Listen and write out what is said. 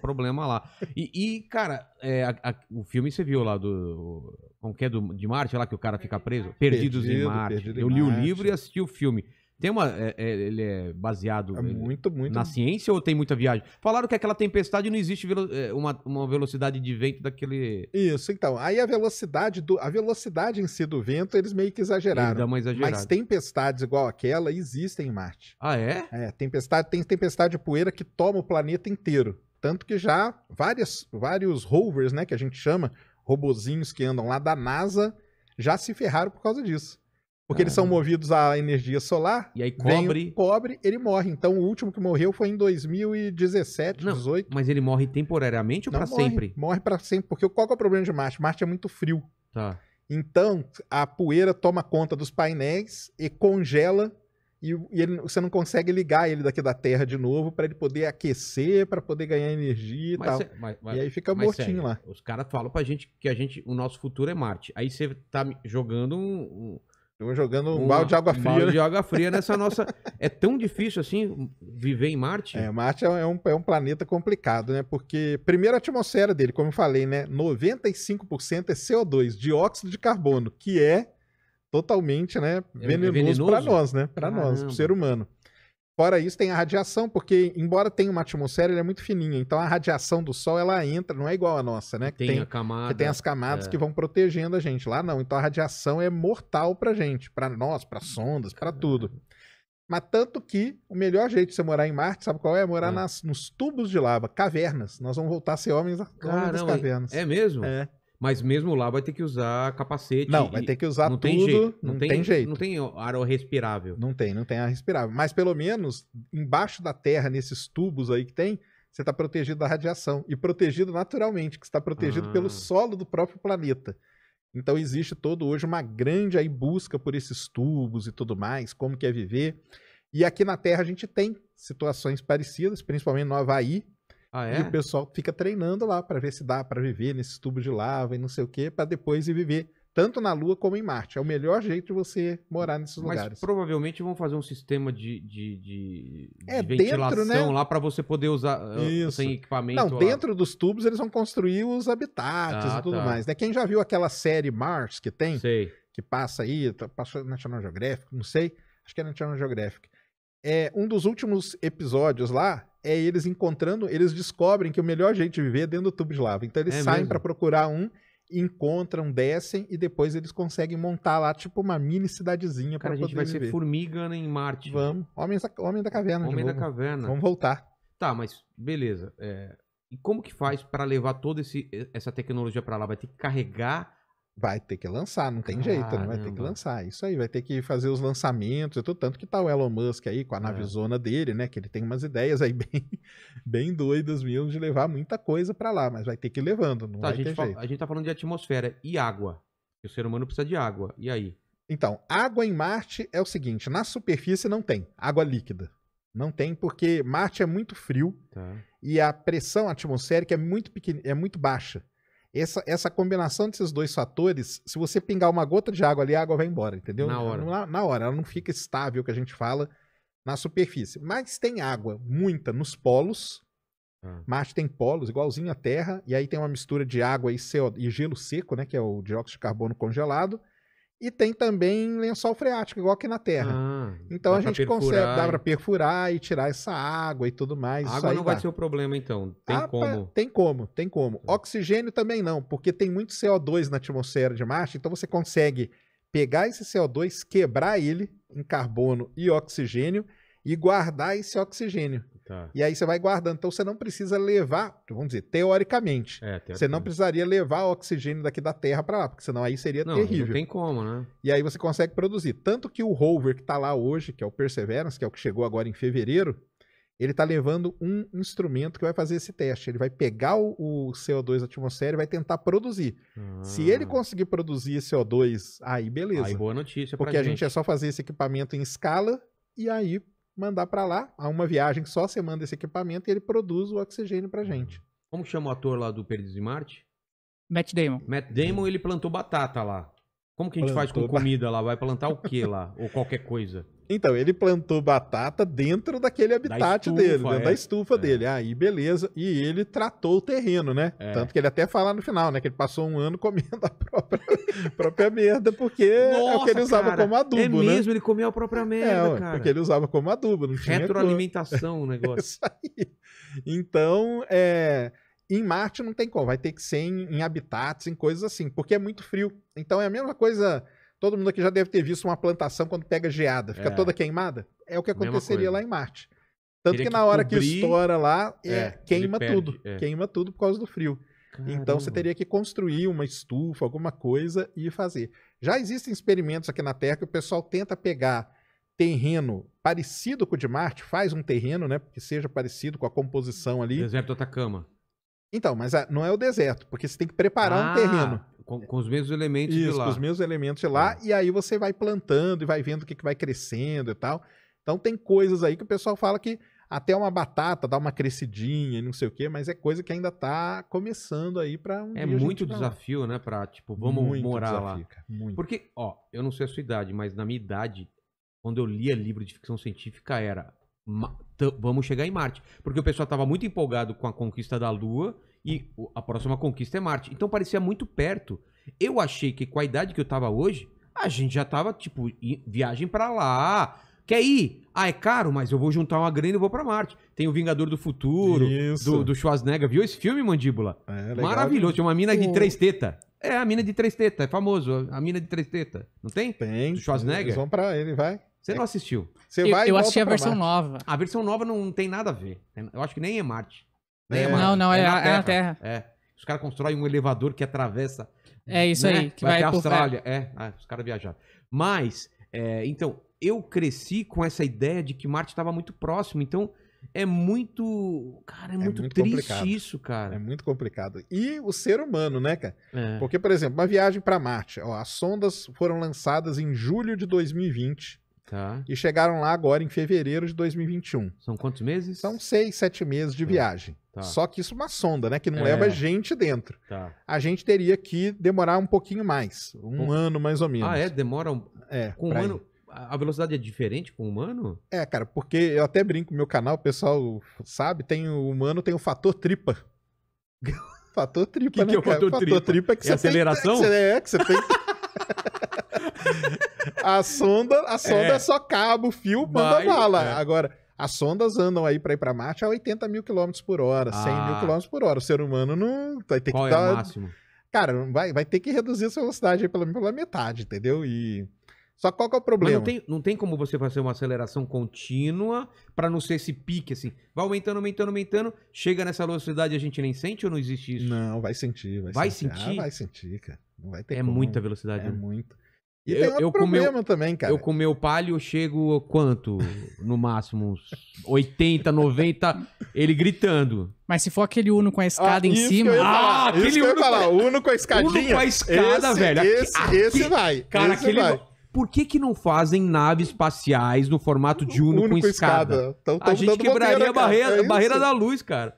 problema lá. E, e cara, é, a, a, o filme você viu lá do. Como que é do, de Marte, lá que o cara fica preso? Perdidos Perdido, em Marte. Perdido em Eu li Marte. o livro e assisti o filme. Tem uma. É, é, ele é baseado é muito, muito. na ciência ou tem muita viagem? Falaram que aquela tempestade não existe velo, é, uma, uma velocidade de vento daquele. Isso, então. Aí a velocidade do. A velocidade em si do vento, eles meio que exageraram. Dá uma Mas tempestades igual aquela existem em Marte. Ah, é? É, tempestade, tem tempestade de poeira que toma o planeta inteiro. Tanto que já várias, vários rovers, né, que a gente chama, robozinhos que andam lá da NASA, já se ferraram por causa disso. Porque ah, eles são movidos à energia solar. E aí cobre. cobre, ele morre. Então o último que morreu foi em 2017, não, 18. Mas ele morre temporariamente ou para sempre? Morre para sempre, porque qual é o problema de Marte? Marte é muito frio. Tá. Então a poeira toma conta dos painéis e congela e, e ele, você não consegue ligar ele daqui da Terra de novo para ele poder aquecer, para poder ganhar energia e mas tal. mas, mas, e aí fica mortinho lá. Os caras falam pra gente que a gente, o nosso futuro é Marte. Aí você tá jogando um, um... Estamos jogando um, balde de água fria. Um né? balde de água fria nessa nossa. É tão difícil assim viver em Marte? É, Marte é, é um, é um planeta complicado, né? Porque, primeiro, a atmosfera dele, como eu falei, né? 95% é CO2, dióxido de carbono, que é totalmente, né, é venenoso, para nós, né? Para nós, para o ser humano. Fora isso, tem a radiação, porque embora tenha uma atmosfera, ela é muito fininha. Então a radiação do Sol, ela entra, não é igual a nossa, né? Que tem, tem, camada, que tem as camadas é. que vão protegendo a gente. Lá não. Então a radiação é mortal pra gente, pra nós, pra sondas, pra tudo. Mas tanto que o melhor jeito de você morar em Marte, sabe qual é? Morar é. Nas, nos tubos de lava, cavernas. Nós vamos voltar a ser homens, homens das cavernas. É mesmo? É. Mas mesmo lá vai ter que usar capacete. Não, vai ter que usar não tudo. Tem jeito, não, não tem, tem, jeito. Não tem ar respirável. Não tem, não tem ar respirável. Mas pelo menos embaixo da terra, nesses tubos aí que tem, você está protegido da radiação. E protegido naturalmente, que está protegido ah. pelo solo do próprio planeta. Então existe todo hoje uma grande aí busca por esses tubos e tudo mais, como que é viver. E aqui na Terra a gente tem situações parecidas, principalmente no Havaí, ah, é? E o é? pessoal fica treinando lá para ver se dá para viver nesses tubos de lava e não sei o quê, para depois ir viver tanto na Lua como em Marte. É o melhor jeito de você morar nesses Mas lugares. provavelmente vão fazer um sistema de, de, de, é, de ventilação dentro, né? lá para você poder usar ah, Isso. sem equipamento. Não, lá. dentro dos tubos eles vão construir os habitats ah, e tudo tá. mais. Né? Quem já viu aquela série Mars que tem, sei. que passa aí, passou na National Geographic, não sei, acho que é na National Geographic, é, um dos últimos episódios lá é eles encontrando, eles descobrem que o melhor jeito de viver é dentro do tubo de lava. Então eles é saem para procurar um, encontram, descem e depois eles conseguem montar lá tipo uma mini cidadezinha para poder viver. a gente vai viver. ser formigana né, em Marte. Vamos. Homem, homem da caverna. Homem da caverna. Vamos voltar. Tá, mas beleza. É... E como que faz para levar toda essa tecnologia para lá? Vai ter que carregar Vai ter que lançar, não tem Caramba. jeito, né? Vai ter que lançar. Isso aí, vai ter que fazer os lançamentos e tudo. Tanto que tá o Elon Musk aí com a é. navezona dele, né? Que ele tem umas ideias aí bem, bem doidas mesmo de levar muita coisa para lá, mas vai ter que ir levando, não tá, vai a gente ter jeito. A gente tá falando de atmosfera e água. O ser humano precisa de água. E aí? Então, água em Marte é o seguinte: na superfície não tem água líquida. Não tem, porque Marte é muito frio tá. e a pressão atmosférica é muito, pequena é muito baixa. Essa, essa combinação desses dois fatores, se você pingar uma gota de água ali, a água vai embora, entendeu? Na hora. na hora, ela não fica estável, que a gente fala, na superfície. Mas tem água, muita, nos polos. Ah. Marte tem polos, igualzinho à Terra, e aí tem uma mistura de água e, CO, e gelo seco, né, que é o dióxido de carbono congelado, e tem também lençol freático, igual aqui na Terra. Ah, então a gente consegue, dá para perfurar e tirar essa água e tudo mais. A água não vai ser o problema, então. Tem ah, como. Tem como, tem como. Tá. Oxigênio também não, porque tem muito CO2 na atmosfera de Marte, então você consegue pegar esse CO2, quebrar ele em carbono e oxigênio e guardar esse oxigênio. Tá. E aí você vai guardando. Então você não precisa levar, vamos dizer, teoricamente. É, teoricamente. Você não precisaria levar oxigênio daqui da Terra para lá, porque senão aí seria não, terrível. Não tem como, né? E aí você consegue produzir. Tanto que o rover que está lá hoje, que é o Perseverance, que é o que chegou agora em fevereiro, ele está levando um instrumento que vai fazer esse teste. Ele vai pegar o, CO2 da atmosfera e vai tentar produzir. Ah. Se ele ah. conseguir produzir CO2, aí beleza. Aí boa notícia Porque a gente. gente é só fazer esse equipamento em escala e aí mandar para lá. Há uma viagem que só você manda esse equipamento e ele produz o oxigênio pra gente. Como chama o ator lá do Perdidos de Marte? Matt Damon. Matt Damon, ele plantou batata lá. Como que a gente plantou faz com comida lá? Vai plantar o que lá? Ou qualquer coisa? Então, ele plantou batata dentro daquele habitat da estufa, dele, dentro é. da estufa é. dele. Aí, ah, beleza. E ele tratou o terreno, né? É. Tanto que ele até fala no final, né? Que ele passou um ano comendo a própria, própria merda, porque Nossa, é o que ele usava cara, como adubo, é né? mesmo, né? ele comia a própria é, merda, cara. Porque ele usava como adubo, não tinha... Retroalimentação o negócio. Isso aí. Então, é em Marte não tem como, vai ter que ser em, em habitats, em coisas assim, porque é muito frio. Então é a mesma coisa. Todo mundo aqui já deve ter visto uma plantação quando pega geada, fica é. toda queimada. É o que aconteceria lá em Marte. Tanto que na hora cobrir... que estoura lá, é, é queima tudo. É. Queima tudo por causa do frio. Caramba. Então você teria que construir uma estufa, alguma coisa e fazer. Já existem experimentos aqui na Terra que o pessoal tenta pegar terreno parecido com o de Marte, faz um terreno, né, que seja parecido com a composição ali. Deserto do Atacama. Então, mas a, ah, não é o deserto, porque você tem que preparar ah, um terreno. Com, com, os mesmos elementos Isso, de lá. com os mesmos elementos de lá, é. e aí você vai plantando e vai vendo o que, que vai crescendo e tal. Então tem coisas aí que o pessoal fala que até uma batata dá uma crescidinha e não sei o quê, mas é coisa que ainda está começando aí para um É muito desafio, né, para tipo, vamos muito morar desafio, lá. muito. Porque, ó, eu não sei a sua idade, mas na minha idade, quando eu lia livro de ficção científica era então, vamos chegar em Marte. Porque o pessoal estava muito empolgado com a conquista da Lua e a próxima conquista é Marte. Então parecia muito perto. Eu achei que com a idade que eu estava hoje, a gente já estava tipo, viagem para lá. Quer ir? Ah, é caro, mas eu vou juntar uma grana e vou para Marte. Tem o Vingador do Futuro, do, do Schwarzenegger. Viu esse filme, Mandíbula? É, legal, Maravilhoso. Tem uma mina de três tetas. É, a mina de três tetas, é famoso. A mina de três tetas. Não tem? Tem. Do Schwarzenegger. Eles vão pra ele, vai. Você não assistiu. Você eu, vai eu assisti a versão Marte. nova. A versão nova não tem nada a ver. Eu acho que nem é Marte. Nem é. é. Marte. Não, não, é, é, na, Terra. É na Terra. É. Os caras constroem um elevador que atravessa. É isso né? aí, que vai, vai a Austrália. É, ah, os caras viajaram. Mas, é, então, eu cresci com essa ideia de que Marte estava muito próximo. Então, é muito. Cara, é, é, muito, muito triste complicado. isso, cara. É muito complicado. E o ser humano, né, cara? Porque, por exemplo, uma viagem para Marte. Ó, as sondas foram lançadas em julho de 2020 Tá. E chegaram lá agora em fevereiro de 2021. São quantos meses? São seis, sete meses de é. viagem. Tá. Só que isso é uma sonda, né? Que não é. leva gente dentro. Tá. A gente teria que demorar um pouquinho mais. Um ano mais ou menos. Ah, é? Demora um... É, Com um ano... a velocidade é diferente com o humano? É, cara, porque eu até brinco no meu canal, o pessoal sabe, tem o humano tem o fator tripa. fator tripa, que né? Que é né, o fator, cara? tripa? fator tripa é que é você aceleração? Tem, é, é, que você tem. a sonda, a sonda é, é só cabo, fio, manda bala. É. Agora, as sondas andam aí para ir para Marte a 80 mil quilômetros por hora, ah. 100 mil quilômetros por hora. O ser humano não vai ter Qual que é o máximo? Cara, vai, vai ter que reduzir a velocidade aí pela, pela metade, entendeu? E só qual que é o problema? Não tem, não tem, como você fazer uma aceleração contínua para não ser esse pique, assim. Vai aumentando, aumentando, aumentando. Chega nessa velocidade a gente nem sente ou não existe isso? Não, vai sentir. Vai, vai sentir? Ah, sentir? Ah, vai sentir, cara. Não vai ter É como. muita velocidade. É né? muito. E eu, tem outro eu problema meu, também, cara. Eu com meu palio chego quanto? No máximo uns 80, 90, ele gritando. Mas se for aquele Uno com a escada ah, em cima. Ah, aquele Uno. com... Uno com a escadinha. Uno com a escada, esse, velho. Esse, aqui, esse vai. Cara, esse aquele. Vai. Por que, que não fazem naves espaciais no formato de Uno, Uno com, com escada? escada. Tão, tão, a gente quebraria bobeira, a barreira, é barreira da luz, cara.